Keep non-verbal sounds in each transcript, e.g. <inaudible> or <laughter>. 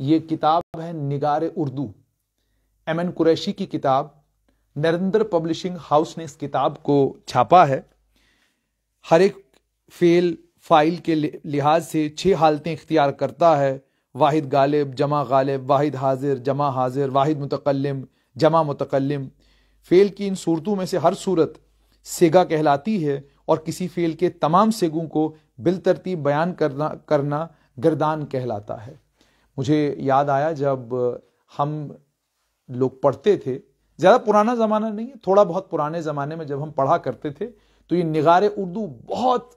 ये किताब है निगार उर्दू एम एन कुरैशी की किताब नरेंद्र पब्लिशिंग हाउस ने इस किताब को छापा है हर एक फेल फाइल के लिहाज से छह हालतें इख्तियार करता है वाहिद गालिब जमा गालिब वाहिद हाजिर जमा हाजिर वाहिद मुतकलम जमा मुतकलम फेल की इन सूरतों में से हर सूरत सेगा कहलाती है और किसी फेल के तमाम सेगों को बिलतरतीब बयान करना करना गर्दान कहलाता है मुझे याद आया जब हम लोग पढ़ते थे ज़्यादा पुराना ज़माना नहीं है थोड़ा बहुत पुराने ज़माने में जब हम पढ़ा करते थे तो ये निगार उर्दू बहुत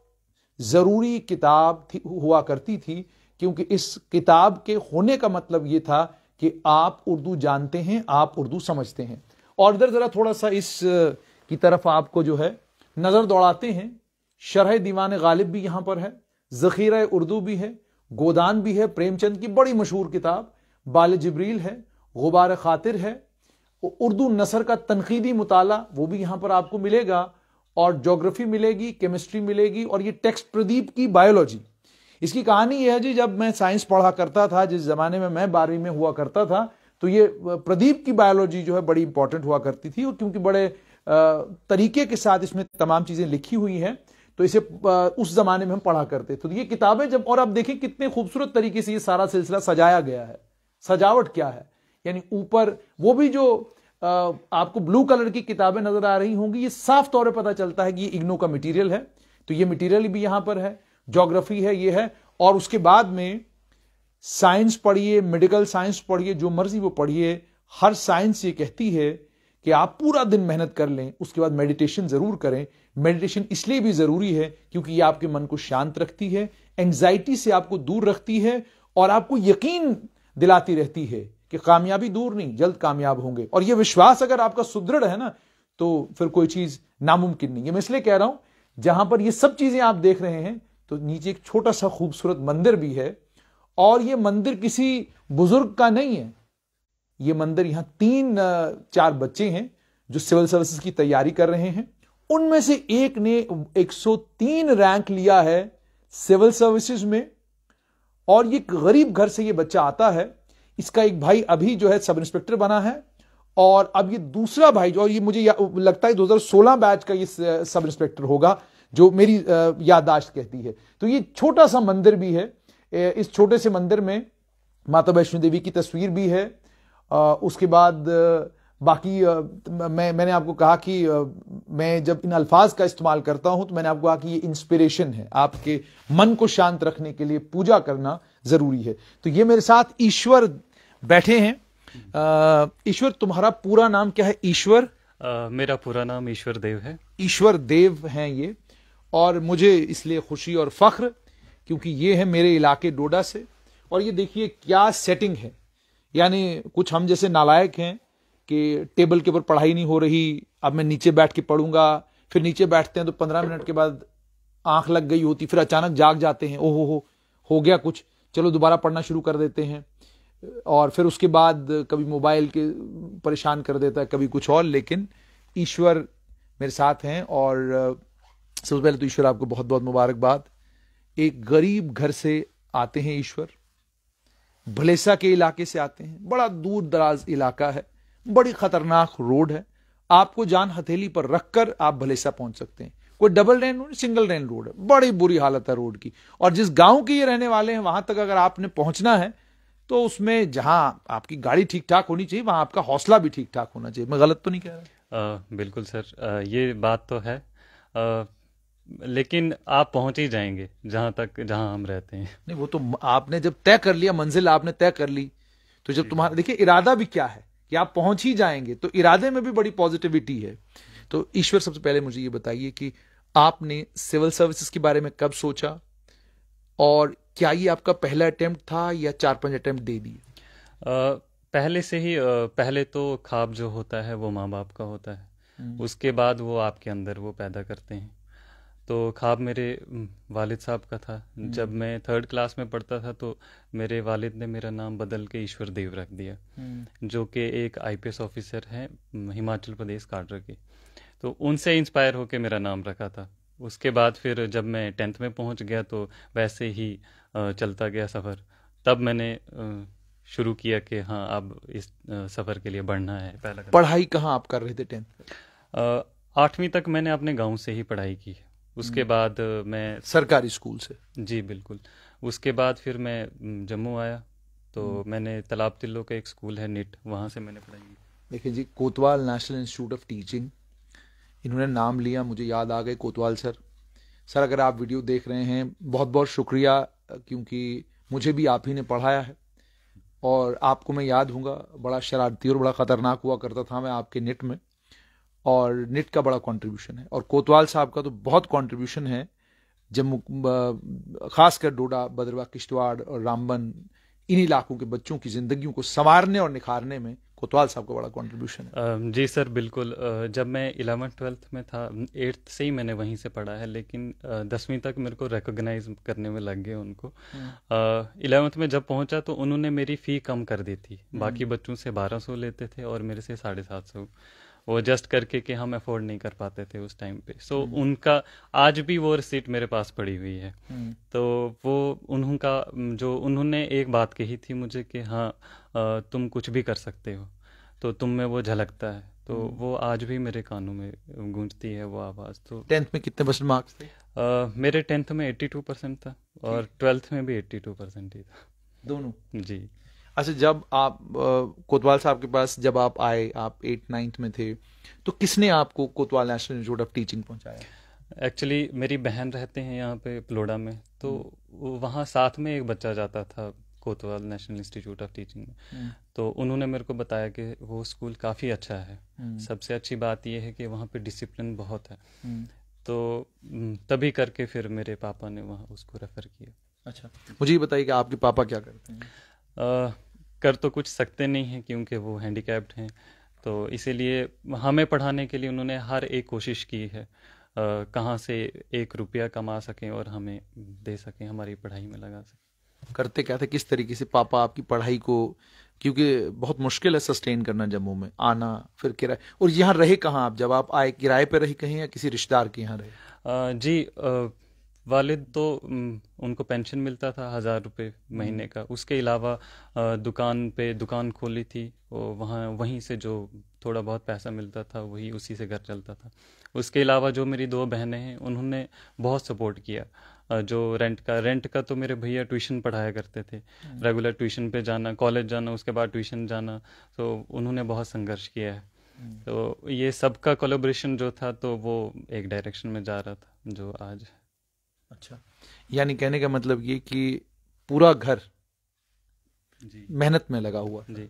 ज़रूरी किताब थी हुआ करती थी क्योंकि इस किताब के होने का मतलब ये था कि आप उर्दू जानते हैं आप उर्दू समझते हैं और इधर ज़रा थोड़ा सा इस की तरफ आपको जो है नज़र दौड़ाते हैं शरह दीवान गालिब भी यहाँ पर है ज़ख़ीरा उर्दू भी है गोदान भी है प्रेमचंद की बड़ी मशहूर किताब बाल जबरील है गुबार खातिर है उर्दू नसर का तनकीदी मुताला वो भी यहाँ पर आपको मिलेगा और जोग्राफी मिलेगी केमिस्ट्री मिलेगी और ये टेक्स्ट प्रदीप की बायोलॉजी इसकी कहानी यह है जी जब मैं साइंस पढ़ा करता था जिस ज़माने में मैं बारहवीं में हुआ करता था तो ये प्रदीप की बायोलॉजी जो है बड़ी इंपॉर्टेंट हुआ करती थी क्योंकि बड़े तरीके के साथ इसमें तमाम चीज़ें लिखी हुई हैं तो इसे उस जमाने में हम पढ़ा करते तो ये किताबें जब और आप देखें कितने खूबसूरत तरीके से ये सारा सिलसिला सजाया गया है सजावट क्या है यानी ऊपर वो भी जो आपको ब्लू कलर की किताबें नजर आ रही होंगी ये साफ तौर पर पता चलता है कि ये इग्नो का मटीरियल है तो ये मटीरियल भी यहां पर है जोग्राफी है ये है और उसके बाद में साइंस पढ़िए मेडिकल साइंस पढ़िए जो मर्जी वो पढ़िए हर साइंस ये कहती है कि आप पूरा दिन मेहनत कर लें उसके बाद मेडिटेशन ज़रूर करें मेडिटेशन इसलिए भी ज़रूरी है क्योंकि ये आपके मन को शांत रखती है एंग्जाइटी से आपको दूर रखती है और आपको यकीन दिलाती रहती है कि कामयाबी दूर नहीं जल्द कामयाब होंगे और यह विश्वास अगर आपका सुदृढ़ है ना तो फिर कोई चीज़ नामुमकिन नहीं है मैं इसलिए कह रहा हूं जहां पर यह सब चीज़ें आप देख रहे हैं तो नीचे एक छोटा सा खूबसूरत मंदिर भी है और यह मंदिर किसी बुजुर्ग का नहीं है ये मंदिर यहां तीन चार बच्चे हैं जो सिविल सर्विसेज की तैयारी कर रहे हैं उनमें से एक ने 103 रैंक लिया है सिविल सर्विसेज में और ये गरीब घर से ये बच्चा आता है इसका एक भाई अभी जो है सब इंस्पेक्टर बना है और अब ये दूसरा भाई जो ये मुझे लगता है 2016 बैच का ये सब इंस्पेक्टर होगा जो मेरी यादाश्त कहती है तो ये छोटा सा मंदिर भी है इस छोटे से मंदिर में माता वैष्णो देवी की तस्वीर भी है उसके बाद बाकी मैं मैंने आपको कहा कि मैं जब इन अल्फाज का इस्तेमाल करता हूं तो मैंने आपको कहा कि ये इंस्पिरेशन है आपके मन को शांत रखने के लिए पूजा करना जरूरी है तो ये मेरे साथ ईश्वर बैठे हैं ईश्वर तुम्हारा पूरा नाम क्या है ईश्वर मेरा पूरा नाम ईश्वर देव है ईश्वर देव हैं ये और मुझे इसलिए खुशी और फख्र क्योंकि ये है मेरे इलाके डोडा से और ये देखिए क्या सेटिंग है यानी कुछ हम जैसे नालायक हैं कि टेबल के ऊपर पढ़ाई नहीं हो रही अब मैं नीचे बैठ के पढ़ूंगा फिर नीचे बैठते हैं तो पंद्रह मिनट के बाद आंख लग गई होती फिर अचानक जाग जाते हैं ओहो हो हो गया कुछ चलो दोबारा पढ़ना शुरू कर देते हैं और फिर उसके बाद कभी मोबाइल के परेशान कर देता है कभी कुछ और लेकिन ईश्वर मेरे साथ हैं और सबसे पहले तो ईश्वर आपको बहुत बहुत मुबारकबाद एक गरीब घर से आते हैं ईश्वर भलेसा के इलाके से आते हैं बड़ा दूर दराज इलाका है बड़ी खतरनाक रोड है आपको जान हथेली पर रखकर आप भलेसा पहुंच सकते हैं कोई double lane road single lane road है बड़ी बुरी हालत है रोड की और जिस गांव के ये रहने वाले हैं वहां तक अगर आपने पहुंचना है तो उसमें जहां आपकी गाड़ी ठीक ठाक होनी चाहिए वहां आपका हौसला भी ठीक ठाक होना चाहिए मैं गलत तो नहीं कह रहा बिल्कुल सर आ, ये बात तो है आ, लेकिन आप पहुंच ही जाएंगे जहां तक जहां हम रहते हैं नहीं वो तो आपने जब तय कर लिया मंजिल आपने तय कर ली तो जब तुम्हारा देखिए इरादा भी क्या है कि आप पहुंच ही जाएंगे तो इरादे में भी बड़ी पॉजिटिविटी है तो ईश्वर सबसे पहले मुझे ये बताइए कि आपने सिविल सर्विसेज के बारे में कब सोचा और क्या ये आपका पहला अटेम्प्ट था या चार पांच अटेम्प्ट दे दिए पहले से ही पहले तो ख्वाब जो होता है वो माँ बाप का होता है हम्म। उसके बाद वो आपके अंदर वो पैदा करते हैं तो ख्वाब मेरे वालिद साहब का था जब मैं थर्ड क्लास में पढ़ता था तो मेरे वालिद ने मेरा नाम बदल के ईश्वर देव रख दिया जो कि एक आईपीएस ऑफिसर हैं हिमाचल प्रदेश काडर के तो उनसे इंस्पायर होकर मेरा नाम रखा था उसके बाद फिर जब मैं टेंथ में पहुंच गया तो वैसे ही चलता गया सफ़र तब मैंने शुरू किया कि हाँ अब इस सफ़र के लिए बढ़ना है पहला पढ़ाई कहाँ आप कर रहे थे टेंथ आठवीं तक मैंने अपने गांव से ही पढ़ाई की उसके हम्म। बाद मैं सरकारी स्कूल से जी बिल्कुल उसके बाद फिर मैं जम्मू आया तो हम्म। मैंने तालाब तिल्लो का एक स्कूल है नेट वहाँ से मैंने पढ़ाई की देखिए जी कोतवाल नेशनल इंस्टीट्यूट ऑफ टीचिंग इन्होंने नाम लिया मुझे याद आ गए कोतवाल सर सर अगर आप वीडियो देख रहे हैं बहुत बहुत शुक्रिया क्योंकि मुझे भी आप ही ने पढ़ाया है और आपको मैं याद हूँ बड़ा शरारती और बड़ा ख़तरनाक हुआ करता था मैं आपके नेट में और निट का बड़ा कंट्रीब्यूशन है और कोतवाल साहब का तो बहुत कंट्रीब्यूशन है जम्मू खासकर डोडा भद्रवा किश्तवाड़ और रामबन इन इलाकों के बच्चों की जिंदगियों को संवारने और निखारने में कोतवाल साहब का बड़ा कंट्रीब्यूशन है जी सर बिल्कुल जब मैं इलेवंथ ट्वेल्थ में था एट्थ से ही मैंने वहीं से पढ़ा है लेकिन दसवीं तक मेरे को रिकोगनाइज करने में लग गए उनको हम्म। इलेवंथ में जब पहुंचा तो उन्होंने मेरी फ़ी कम कर दी थी हम्म। बाकी बच्चों से बारह सौ लेते थे और मेरे से साढ़े सात सौ वो एडजस्ट करके कि हम अफोर्ड नहीं कर पाते थे उस टाइम पे सो so, हम्म। उनका आज भी वो रिसीट मेरे पास पड़ी हुई है हम्म। तो वो उनका जो उन्होंने एक बात कही थी मुझे कि हाँ तुम कुछ भी कर सकते हो तो तुम में वो झलकता है तो हम्म। वो आज भी मेरे कानों में गूंजती है वो आवाज़ तो टेंथ में कितने परसेंट मार्क्स थे आ, मेरे टेंथ में एट्टी टू परसेंट था और ट्वेल्थ में भी एट्टी टू परसेंट ही था दोनों जी अच्छा जब आप कोतवाल साहब के पास जब आप आए आप एट नाइन्थ में थे तो किसने आपको कोतवाल नेशनल इंस्टीट्यूट ऑफ टीचिंग पहुंचाया एक्चुअली मेरी बहन रहते हैं यहाँ पे पलोड़ा में तो हम्म। वहाँ साथ में एक बच्चा जाता था कोतवाल नेशनल इंस्टीट्यूट ऑफ टीचिंग में हम्म। तो उन्होंने मेरे को बताया कि वो स्कूल काफ़ी अच्छा है हम्म। सबसे अच्छी बात यह है कि वहाँ पे डिसिप्लिन बहुत है तो तभी करके फिर मेरे पापा ने वहाँ उसको रेफ़र किया अच्छा मुझे ये बताइए कि आपके पापा क्या करते हैं कर तो कुछ सकते नहीं हैं क्योंकि वो हैंडीकैप्ड हैं तो इसीलिए हमें पढ़ाने के लिए उन्होंने हर एक कोशिश की है कहाँ से एक रुपया कमा सकें और हमें दे सकें हमारी पढ़ाई में लगा सकें करते क्या थे किस तरीके से पापा आपकी पढ़ाई को क्योंकि बहुत मुश्किल है सस्टेन करना जम्मू में आना फिर किराए और यहाँ रहे कहाँ आप जब आप आए किराए पर रहे कहीं या किसी रिश्तेदार के यहाँ रहे जी वालिद तो उनको पेंशन मिलता था हज़ार रुपये महीने का उसके अलावा दुकान पे दुकान खोली थी और वहाँ वहीं से जो थोड़ा बहुत पैसा मिलता था वही उसी से घर चलता था उसके अलावा जो मेरी दो बहनें हैं उन्होंने बहुत सपोर्ट किया जो रेंट का रेंट का तो मेरे भैया ट्यूशन पढ़ाया करते थे हम्म। रेगुलर ट्यूशन पे जाना कॉलेज जाना उसके बाद ट्यूशन जाना तो उन्होंने बहुत संघर्ष किया है हम्म। तो ये सबका कोलोब्रेशन जो था तो वो एक डायरेक्शन में जा रहा था जो आज अच्छा यानी कहने का मतलब ये कि पूरा घर जी मेहनत में लगा हुआ जी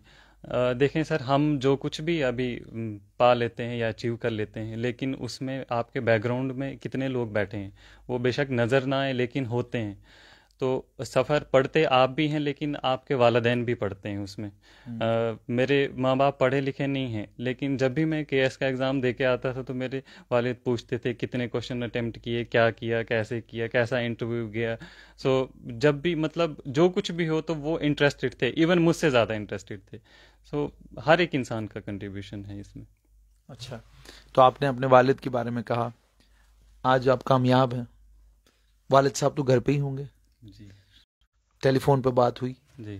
देखें सर हम जो कुछ भी अभी पा लेते हैं या अचीव कर लेते हैं लेकिन उसमें आपके बैकग्राउंड में कितने लोग बैठे हैं वो बेशक नज़र ना आए लेकिन होते हैं तो सफ़र पढ़ते आप भी हैं लेकिन आपके वालदेन भी पढ़ते हैं उसमें आ, हम्म। मेरे माँ बाप पढ़े लिखे नहीं हैं लेकिन जब भी मैं के एस का एग्ज़ाम दे के आता था तो मेरे वालिद पूछते थे कितने क्वेश्चन अटैम्प्ट किए क्या किया कैसे किया कैसा इंटरव्यू गया सो जब भी मतलब जो कुछ भी हो तो वो इंटरेस्टेड थे इवन मुझसे ज़्यादा इंटरेस्टेड थे सो हर एक इंसान का कंट्रीब्यूशन है इसमें अच्छा तो आपने अपने वालिद के बारे में कहा आज आप कामयाब हैं वालिद साहब तो घर पे ही होंगे टेलीफोन पे बात हुई जी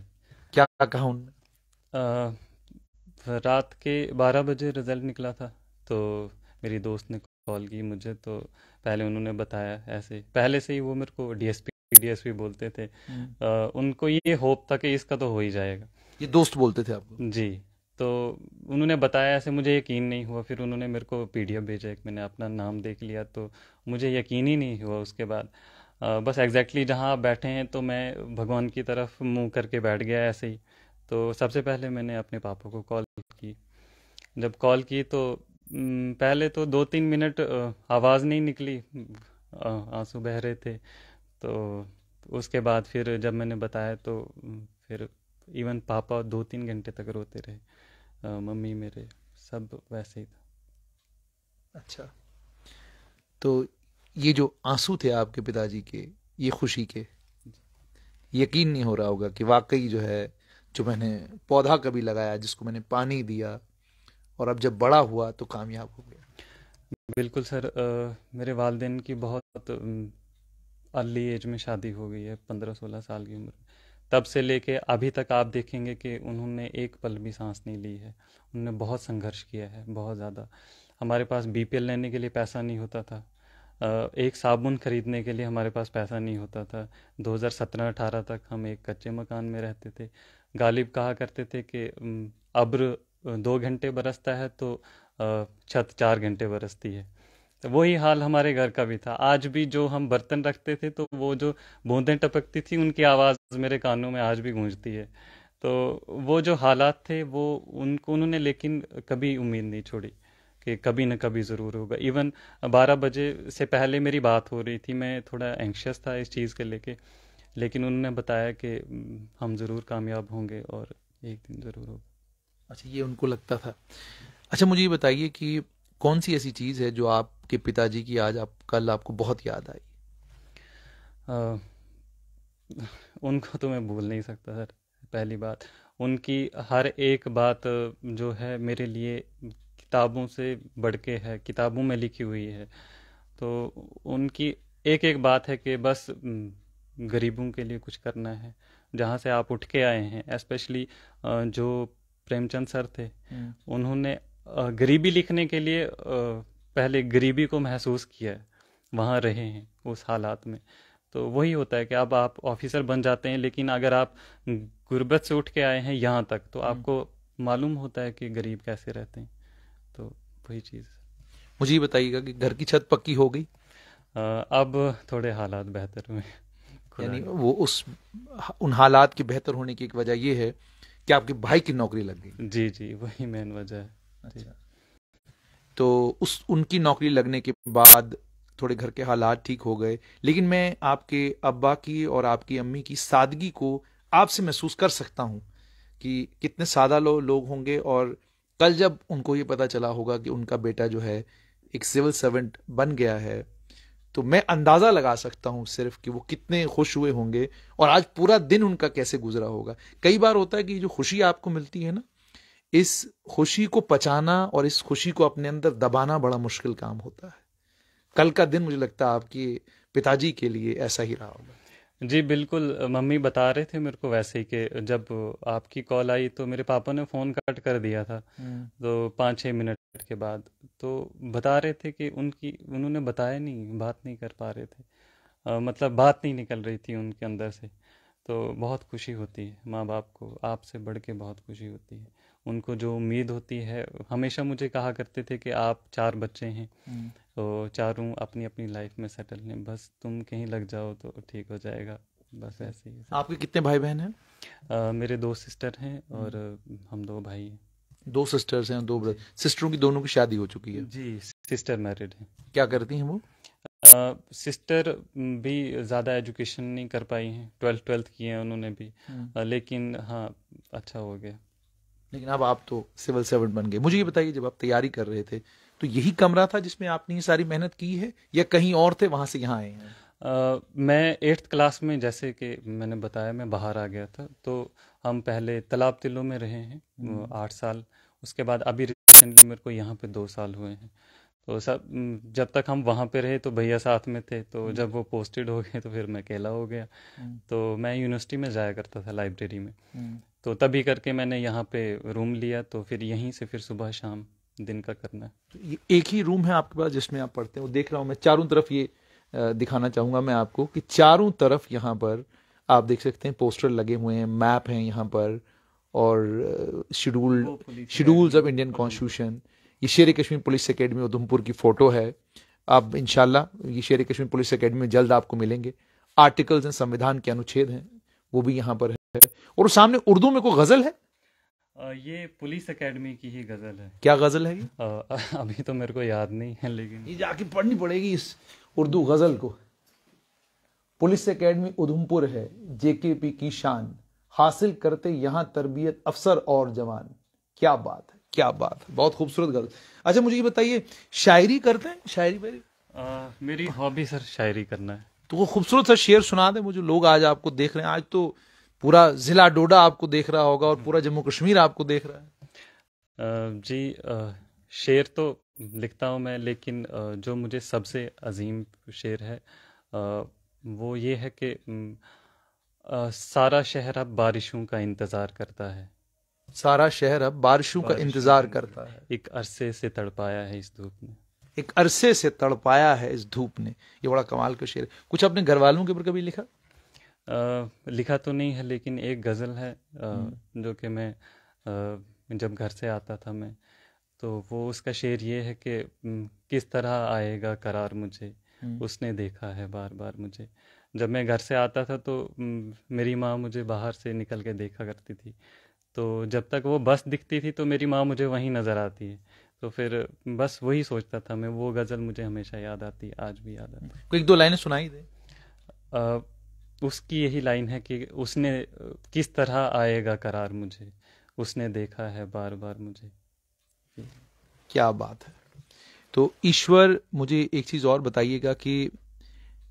क्या कहा उन्होंने रात के बारह बजे रिजल्ट निकला था तो मेरी दोस्त ने कॉल की मुझे तो पहले उन्होंने बताया ऐसे पहले से ही वो मेरे को डीएसपी डीएसपी बोलते थे आ, हम्म। उनको ये होप था कि इसका तो हो ही जाएगा ये दोस्त बोलते थे आपको जी तो उन्होंने बताया ऐसे मुझे यकीन नहीं हुआ फिर उन्होंने मेरे को पीडीएफ भेजा एक मैंने अपना नाम देख लिया तो मुझे यकीन ही नहीं हुआ उसके बाद बस एग्जैक्टली जहाँ आप बैठे हैं तो मैं भगवान की तरफ मुंह करके बैठ गया ऐसे ही तो सबसे पहले मैंने अपने पापा को कॉल की जब कॉल की तो पहले तो दो तीन मिनट आवाज़ नहीं निकली आंसू बह रहे थे तो उसके बाद फिर जब मैंने बताया तो फिर इवन पापा दो तीन घंटे तक रोते रहे मम्मी मेरे सब वैसे ही था अच्छा तो ये जो आंसू थे आपके पिताजी के ये खुशी के यकीन नहीं हो रहा होगा कि वाकई जो है जो मैंने पौधा कभी लगाया जिसको मैंने पानी दिया और अब जब बड़ा हुआ तो कामयाब हो गया बिल्कुल सर आ, मेरे वालदेन की बहुत अर्ली एज में शादी हो गई है पंद्रह सोलह साल की उम्र तब से लेके अभी तक आप देखेंगे कि उन्होंने एक पल भी सांस नहीं ली है उन्होंने बहुत संघर्ष किया है बहुत ज़्यादा हमारे पास बी लेने के लिए पैसा नहीं होता था एक साबुन ख़रीदने के लिए हमारे पास पैसा नहीं होता था 2017-18 तक हम एक कच्चे मकान में रहते थे गालिब कहा करते थे कि अब्र दो घंटे बरसता है तो छत चार घंटे बरसती है तो वही हाल हमारे घर का भी था आज भी जो हम बर्तन रखते थे तो वो जो बूंदें टपकती थी उनकी आवाज़ मेरे कानों में आज भी गूंजती है तो वो जो हालात थे वो उनको उन्होंने लेकिन कभी उम्मीद नहीं छोड़ी कि कभी ना कभी ज़रूर होगा इवन बारह बजे से पहले मेरी बात हो रही थी मैं थोड़ा एंक्शस था इस चीज़ के लेके लेकिन उन्होंने बताया कि हम ज़रूर कामयाब होंगे और एक दिन ज़रूर होगा अच्छा ये उनको लगता था अच्छा मुझे ये बताइए कि कौन सी ऐसी चीज़ है जो आपके पिताजी की आज आप कल आपको बहुत याद आई उनको तो मैं भूल नहीं सकता सर पहली बात उनकी हर एक बात जो है मेरे लिए किताबों से बढ़ के है किताबों में लिखी हुई है तो उनकी एक एक बात है कि बस गरीबों के लिए कुछ करना है जहाँ से आप उठ के आए हैं स्पेशली जो प्रेमचंद सर थे हम्म। उन्होंने गरीबी लिखने के लिए पहले गरीबी को महसूस किया है वहाँ रहे हैं उस हालात में तो वही होता है कि अब आप ऑफिसर बन जाते हैं लेकिन अगर आप गुर्बत से उठ के आए हैं यहाँ तक तो हम्म। आपको मालूम होता है कि गरीब कैसे रहते हैं तो वही चीज़ मुझे ये बताइएगा कि घर की छत पक्की हो गई अब थोड़े हालात बेहतर हुए यानी वो उस उन हालात के बेहतर होने की एक वजह ये है कि आपके भाई की नौकरी लग गई जी जी वही मेन वजह है अच्छा तो उस उनकी नौकरी लगने के बाद थोड़े घर के हालात ठीक हो गए लेकिन मैं आपके अब्बा की और आपकी अम्मी की सादगी को आपसे महसूस कर सकता हूँ कि कितने सादा लो, लोग होंगे और कल जब उनको ये पता चला होगा कि उनका बेटा जो है एक सिविल सर्वेंट बन गया है तो मैं अंदाज़ा लगा सकता हूं सिर्फ कि वो कितने खुश हुए होंगे और आज पूरा दिन उनका कैसे गुजरा होगा कई बार होता है कि जो खुशी आपको मिलती है ना इस खुशी को पचाना और इस खुशी को अपने अंदर दबाना बड़ा मुश्किल काम होता है कल का दिन मुझे लगता है आपके पिताजी के लिए ऐसा ही रहा होगा जी बिल्कुल मम्मी बता रहे थे मेरे को वैसे ही कि जब आपकी कॉल आई तो मेरे पापा ने फ़ोन कट कर दिया था हम्म। तो पाँच छः मिनट के बाद तो बता रहे थे कि उनकी उन्होंने बताया नहीं बात नहीं कर पा रहे थे आ, मतलब बात नहीं निकल रही थी उनके अंदर से तो बहुत खुशी होती है माँ बाप को आपसे बढ़ के बहुत खुशी होती है उनको जो उम्मीद होती है हमेशा मुझे कहा करते थे कि आप चार बच्चे हैं हम्म। तो चारों अपनी अपनी लाइफ में सेटल हैं बस तुम कहीं लग जाओ तो ठीक हो जाएगा बस ऐसे ही आपके कितने भाई बहन हैं मेरे दो सिस्टर हैं और हम्म। हम दो भाई हैं दो सिस्टर्स हैं दो ब्रदर सिस्टरों की दोनों की शादी हो चुकी है जी सिस्टर मैरिड है क्या करती हैं वो सिस्टर uh, भी ज़्यादा एजुकेशन नहीं कर पाई हैं ट्वेल्थ ट्वेल्थ किए हैं उन्होंने भी uh, लेकिन हाँ अच्छा हो गया लेकिन अब आप तो सिविल सर्वेंट बन गए मुझे ये बताइए जब आप तैयारी कर रहे थे तो यही कमरा था जिसमें आपने ये सारी मेहनत की है या कहीं और थे वहाँ से यहाँ आए हैं Uh, मैं एट्थ क्लास में जैसे कि मैंने बताया मैं बाहर आ गया था तो हम पहले तालाब तिलों में रहे हैं हम्म। आठ साल उसके बाद अभी रिसेंटली मेरे को यहाँ पे दो साल हुए हैं तो सब जब तक हम वहाँ पे रहे तो भैया साथ में थे तो हम्म। जब वो पोस्टेड हो गए तो फिर मैं अकेला हो गया हम्म। तो मैं यूनिवर्सिटी में जाया करता था लाइब्रेरी में तो तभी करके मैंने यहाँ पे रूम लिया तो फिर यहीं से फिर सुबह शाम दिन का करना है तो एक ही रूम है आपके पास जिसमें आप पढ़ते हैं देख रहा हूँ मैं चारों तरफ ये दिखाना चाहूंगा मैं आपको कि चारों तरफ यहाँ पर आप देख सकते हैं पोस्टर लगे हुए हैं मैप हैं यहाँ पर और scheduled schedules of Indian constitution ये शेर कश्मीर पुलिस अकेडमी उधमपुर की फ़ोटो है आप इनशाला ये शेर कश्मीर पुलिस अकेडमी में जल्द आपको मिलेंगे आर्टिकल्स हैं संविधान के अनुच्छेद हैं वो भी यहाँ पर है और सामने उर्दू में कोई गजल है ये पुलिस एकेडमी की ही गजल है क्या गजल है ये <laughs> अभी तो मेरे को याद नहीं है लेकिन ये जाके पढ़नी पड़ेगी इस उर्दू गजल को पुलिस एकेडमी उधमपुर है जेकेपी की शान हासिल करते यहां तरबियत अफसर और जवान क्या बात है क्या बात है बहुत खूबसूरत गजल अच्छा मुझे ये बताइए शायरी करते हैं शायरी मेरी मेरी हॉबी सर शायरी करना है तो वो खूबसूरत सा शेर सुना दे मुझे लोग आज आपको देख रहे हैं आज तो पूरा जिला डोडा आपको देख रहा होगा और पूरा जम्मू कश्मीर आपको देख रहा है जी शेर तो लिखता हूँ मैं लेकिन जो मुझे सबसे अजीम शेर है वो ये है कि सारा शहर अब बारिशों का इंतज़ार करता है सारा शहर अब बारिशों का इंतज़ार करता है एक अरसे से तड़पाया है इस धूप ने एक अरसे से तड़पाया है इस धूप ने ये बड़ा कमाल का शेर कुछ अपने घर वालों के ऊपर कभी लिखा आ, लिखा तो नहीं है लेकिन एक गज़ल है आ, हम्म। जो कि मैं आ, जब घर से आता था मैं तो वो उसका शेर ये है कि किस तरह आएगा करार मुझे हम्म। उसने देखा है बार बार मुझे जब मैं घर से आता था तो मेरी माँ मुझे बाहर से निकल के देखा करती थी तो जब तक वो बस दिखती थी तो मेरी माँ मुझे वहीं नज़र आती है तो फिर बस वही सोचता था मैं वो गज़ल मुझे हमेशा याद आती आज भी याद आती कोई एक दो लाइनें सुनाई दे उसकी यही लाइन है कि उसने किस तरह आएगा करार मुझे उसने देखा है बार बार मुझे क्या बात है तो ईश्वर मुझे एक चीज़ और बताइएगा कि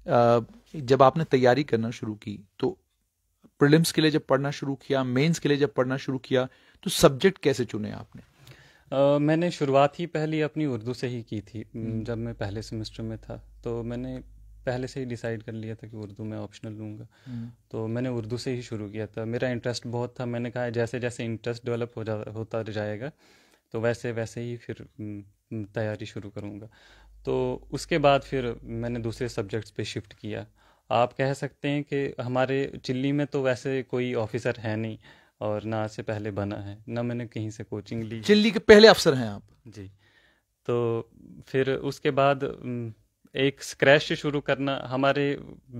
जब आपने तैयारी करना शुरू की तो प्रिलिम्स के लिए जब पढ़ना शुरू किया मेंस के लिए जब पढ़ना शुरू किया तो सब्जेक्ट कैसे चुने आपने Uh, मैंने शुरुआत ही पहली अपनी उर्दू से ही की थी हम्म। जब मैं पहले सेमेस्टर में था तो मैंने पहले से ही डिसाइड कर लिया था कि उर्दू मैं ऑप्शनल लूँगा हम्म। तो मैंने उर्दू से ही शुरू किया था मेरा इंटरेस्ट बहुत था मैंने कहा जैसे जैसे इंटरेस्ट डेवलप हो जा होता जाएगा तो वैसे वैसे ही फिर तैयारी शुरू करूँगा तो उसके बाद फिर मैंने दूसरे सब्जेक्ट्स पे शिफ्ट किया आप कह सकते हैं कि हमारे चिल्ली में तो वैसे कोई ऑफिसर है नहीं और ना से पहले बना है ना मैंने कहीं से कोचिंग ली चिल्ली के पहले अफसर हैं आप जी तो फिर उसके बाद एक स्क्रैच से शुरू करना हमारे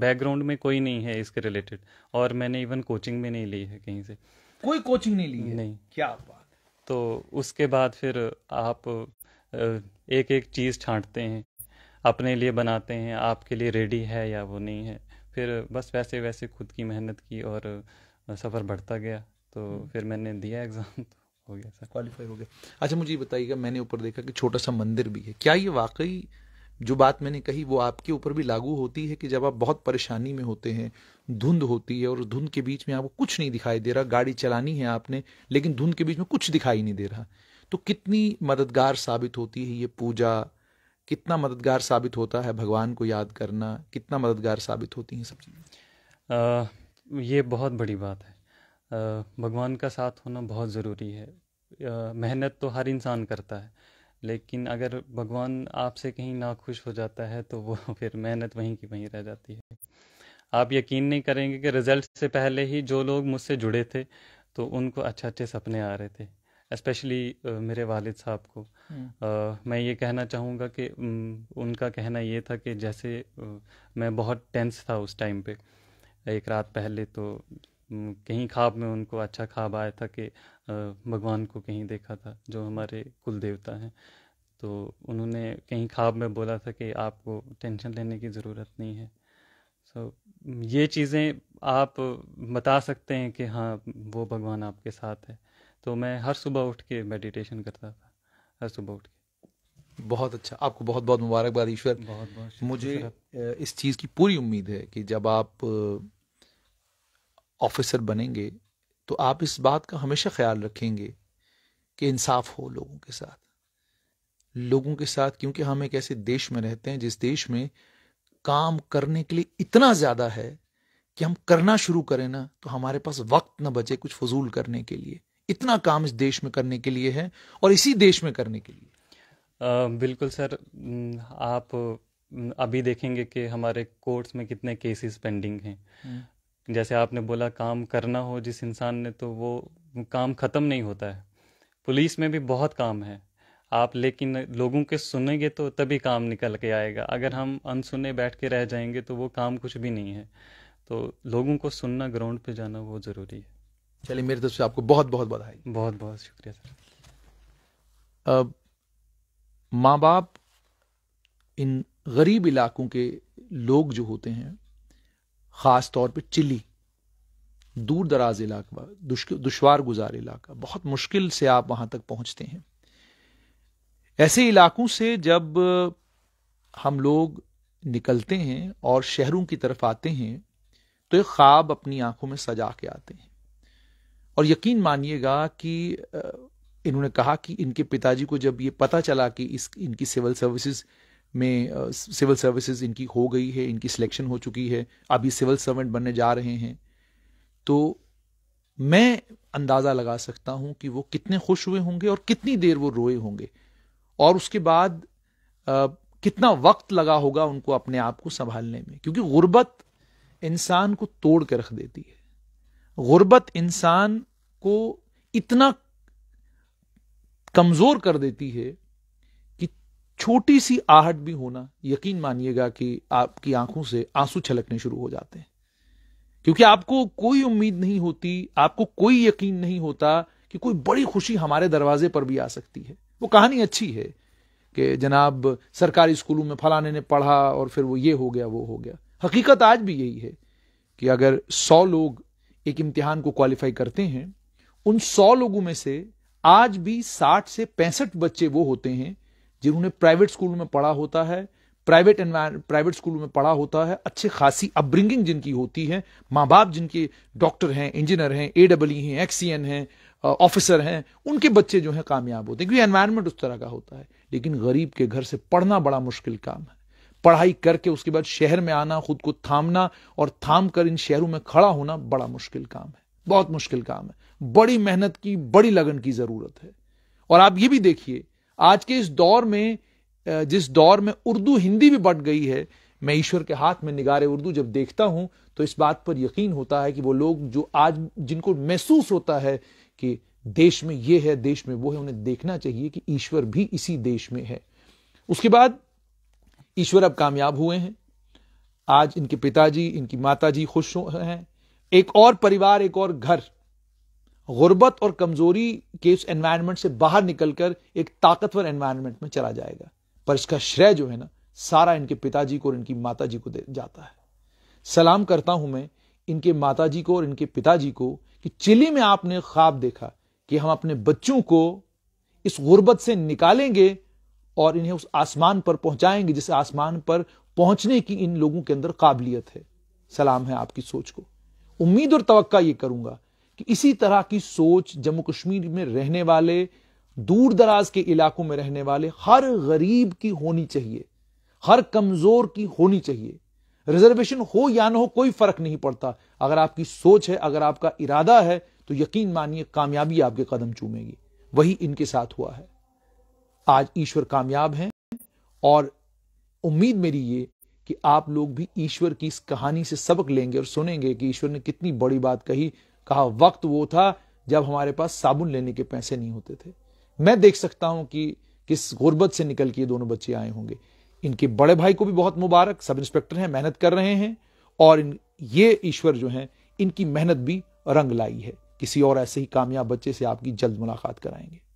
बैकग्राउंड में कोई नहीं है इसके रिलेटेड और मैंने इवन कोचिंग में नहीं ली है कहीं से कोई कोचिंग नहीं ली है नहीं क्या बात तो उसके बाद फिर आप एक एक चीज़ छांटते हैं अपने लिए बनाते हैं आपके लिए रेडी है या वो नहीं है फिर बस वैसे वैसे खुद की मेहनत की और सफ़र बढ़ता गया तो हम्म। फिर मैंने दिया एग्ज़ाम तो हो गया सर क्वालिफाई हो गया अच्छा मुझे बताइएगा मैंने ऊपर देखा कि छोटा सा मंदिर भी है क्या ये वाकई जो बात मैंने कही वो आपके ऊपर भी लागू होती है कि जब आप बहुत परेशानी में होते हैं धुंध होती है और धुंध के बीच में आपको कुछ नहीं दिखाई दे रहा गाड़ी चलानी है आपने लेकिन धुंध के बीच में कुछ दिखाई नहीं दे रहा तो कितनी मददगार साबित होती है ये पूजा कितना मददगार साबित होता है भगवान को याद करना कितना मददगार साबित होती हैं सब चीज़ें ये बहुत बड़ी बात है आ, भगवान का साथ होना बहुत ज़रूरी है मेहनत तो हर इंसान करता है लेकिन अगर भगवान आपसे कहीं ना खुश हो जाता है तो वो <laughs> फिर मेहनत वहीं की वहीं रह जाती है आप यकीन नहीं करेंगे कि रिजल्ट से पहले ही जो लोग मुझसे जुड़े थे तो उनको अच्छे अच्छे सपने आ रहे थे स्पेशली मेरे वालिद साहब को आ, हम्म। मैं ये कहना चाहूँगा कि उनका कहना ये था कि जैसे मैं बहुत टेंस था उस टाइम पे एक रात पहले तो कहीं ख्वाब में उनको अच्छा ख्वाब आया था कि भगवान को कहीं देखा था जो हमारे कुल देवता हैं तो उन्होंने कहीं ख्वाब में बोला था कि आपको टेंशन लेने की ज़रूरत नहीं है सो so, ये चीज़ें आप बता सकते हैं कि हाँ वो भगवान आपके साथ है तो मैं हर सुबह उठ के मेडिटेशन करता था हर सुबह उठ के बहुत अच्छा आपको बहुत बहुत मुबारकबाद ईश्वर बहुत बहुत मुझे इस चीज़ की पूरी उम्मीद है कि जब आप ऑफिसर बनेंगे तो आप इस बात का हमेशा ख्याल रखेंगे कि इंसाफ हो लोगों के साथ लोगों के साथ क्योंकि हम एक ऐसे देश में रहते हैं जिस देश में काम करने के लिए इतना ज़्यादा है कि हम करना शुरू करें ना तो हमारे पास वक्त ना बचे कुछ फजूल करने के लिए इतना काम इस देश में करने के लिए है और इसी देश में करने के लिए आ, बिल्कुल सर आप अभी देखेंगे कि हमारे कोर्ट्स में कितने केसेस पेंडिंग हैं हम्म। जैसे आपने बोला काम करना हो जिस इंसान ने तो वो काम ख़त्म नहीं होता है पुलिस में भी बहुत काम है आप लेकिन लोगों के सुनेंगे तो तभी काम निकल के आएगा अगर हम अनसुने बैठ के रह जाएंगे तो वो काम कुछ भी नहीं है तो लोगों को सुनना ग्राउंड पे जाना वो ज़रूरी है चलिए मेरी तरफ से आपको बहुत बहुत बधाई बहुत बहुत शुक्रिया सर अब माँ बाप इन गरीब इलाकों के लोग जो होते हैं ख़ास तौर पर चिली दूर दराज इलाका दुशवार गुजार इलाका बहुत मुश्किल से आप वहां तक पहुंचते हैं ऐसे इलाकों से जब हम लोग निकलते हैं और शहरों की तरफ आते हैं तो एक ख्वाब अपनी आंखों में सजा के आते हैं और यकीन मानिएगा कि इन्होंने कहा कि इनके पिताजी को जब ये पता चला कि इस इनकी सिविल सर्विसेज में सिविल सर्विसेज इनकी हो गई है इनकी सिलेक्शन हो चुकी है अभी सिविल सर्वेंट बनने जा रहे हैं तो मैं अंदाज़ा लगा सकता हूं कि वो कितने खुश हुए होंगे और कितनी देर वो रोए होंगे और उसके बाद uh, कितना वक्त लगा होगा उनको अपने आप को संभालने में क्योंकि गुर्बत इंसान को तोड़ के रख देती है गुर्बत इंसान को इतना कमज़ोर कर देती है छोटी सी आहट भी होना यकीन मानिएगा कि आपकी आंखों से आंसू छलकने शुरू हो जाते हैं क्योंकि आपको कोई उम्मीद नहीं होती आपको कोई यकीन नहीं होता कि कोई बड़ी खुशी हमारे दरवाजे पर भी आ सकती है वो कहानी अच्छी है कि जनाब सरकारी स्कूलों में फलाने ने पढ़ा और फिर वो ये हो गया वो हो गया हकीकत आज भी यही है कि अगर सौ लोग एक इम्तिहान को क्वालिफाई करते हैं उन सौ लोगों में से आज भी साठ से पैंसठ बच्चे वो होते हैं जिन्होंने प्राइवेट स्कूल में पढ़ा होता है प्राइवेट प्राइवेट स्कूल में पढ़ा होता है अच्छे खासी अपब्रिंगिंग जिनकी होती है माँ बाप जिनके डॉक्टर हैं इंजीनियर हैं ए डबल ई हैं एन e हैं ऑफिसर हैं उनके बच्चे जो हैं कामयाब होते हैं क्योंकि एनवायरमेंट उस तरह का होता है लेकिन गरीब के घर से पढ़ना बड़ा मुश्किल काम है पढ़ाई करके उसके बाद शहर में आना खुद को थामना और थाम कर इन शहरों में खड़ा होना बड़ा मुश्किल काम है बहुत मुश्किल काम है बड़ी मेहनत की बड़ी लगन की जरूरत है और आप ये भी देखिए आज के इस दौर में जिस दौर में उर्दू हिंदी भी बढ़ गई है मैं ईश्वर के हाथ में निगारे उर्दू जब देखता हूं तो इस बात पर यकीन होता है कि वो लोग जो आज जिनको महसूस होता है कि देश में ये है देश में वो है उन्हें देखना चाहिए कि ईश्वर भी इसी देश में है उसके बाद ईश्वर अब कामयाब हुए हैं आज इनके पिताजी इनकी माताजी खुश हैं एक और परिवार एक और घर गुर्बत और कमज़ोरी के उस एनवायरमेंट से बाहर निकलकर एक ताकतवर एनवायरमेंट में चला जाएगा पर इसका श्रेय जो है ना सारा इनके पिताजी को और इनकी माता को दे जाता है सलाम करता हूं मैं इनके माता को और इनके पिताजी को कि चिली में आपने ख्वाब देखा कि हम अपने बच्चों को इस गुर्बत से निकालेंगे और इन्हें उस आसमान पर पहुंचाएंगे जिस आसमान पर पहुंचने की इन लोगों के अंदर काबिलियत है सलाम है आपकी सोच को उम्मीद और तवक्का ये करूंगा कि इसी तरह की सोच जम्मू कश्मीर में रहने वाले दूर दराज के इलाकों में रहने वाले हर गरीब की होनी चाहिए हर कमजोर की होनी चाहिए रिजर्वेशन हो या ना हो कोई फर्क नहीं पड़ता अगर आपकी सोच है अगर आपका इरादा है तो यकीन मानिए कामयाबी आपके कदम चूमेगी वही इनके साथ हुआ है आज ईश्वर कामयाब है और उम्मीद मेरी ये कि आप लोग भी ईश्वर की इस कहानी से सबक लेंगे और सुनेंगे कि ईश्वर ने कितनी बड़ी बात कही कहा वक्त वो था जब हमारे पास साबुन लेने के पैसे नहीं होते थे मैं देख सकता हूं कि किस गुर्बत से निकल के ये दोनों बच्चे आए होंगे इनके बड़े भाई को भी बहुत मुबारक सब इंस्पेक्टर हैं मेहनत कर रहे हैं और ये ईश्वर जो है इनकी मेहनत भी रंग लाई है किसी और ऐसे ही कामयाब बच्चे से आपकी जल्द मुलाकात कराएंगे